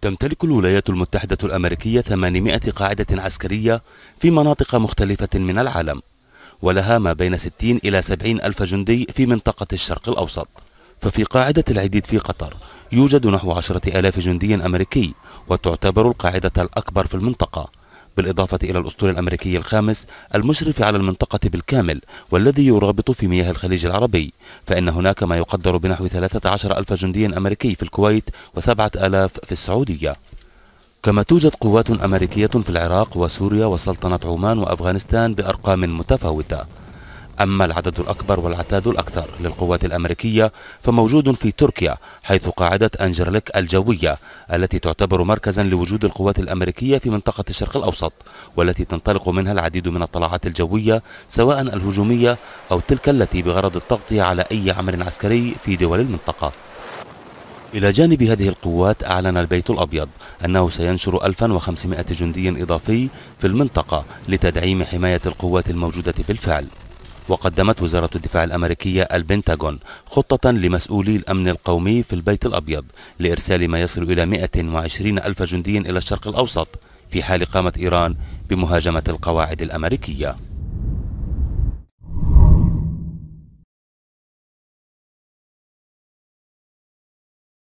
تمتلك الولايات المتحدة الأمريكية 800 قاعدة عسكرية في مناطق مختلفة من العالم ولها ما بين 60 إلى 70 ألف جندي في منطقة الشرق الأوسط ففي قاعدة العديد في قطر يوجد نحو 10 ألاف جندي أمريكي وتعتبر القاعدة الأكبر في المنطقة بالإضافة إلى الأسطول الأمريكي الخامس المشرف على المنطقة بالكامل والذي يرابط في مياه الخليج العربي فإن هناك ما يقدر بنحو 13 ألف جندي أمريكي في الكويت و7 ألاف في السعودية كما توجد قوات أمريكية في العراق وسوريا وسلطنة عمان وأفغانستان بأرقام متفاوتة أما العدد الأكبر والعتاد الأكثر للقوات الأمريكية فموجود في تركيا حيث قاعدة أنجرلك الجوية التي تعتبر مركزا لوجود القوات الأمريكية في منطقة الشرق الأوسط والتي تنطلق منها العديد من الطلعات الجوية سواء الهجومية أو تلك التي بغرض التغطية على أي عمل عسكري في دول المنطقة إلى جانب هذه القوات أعلن البيت الأبيض أنه سينشر 1500 جندي إضافي في المنطقة لتدعيم حماية القوات الموجودة في الفعل وقدمت وزارة الدفاع الأمريكية البنتاغون خطة لمسؤولي الأمن القومي في البيت الأبيض لإرسال ما يصل إلى 120 ألف جندي إلى الشرق الأوسط في حال قامت إيران بمهاجمة القواعد الأمريكية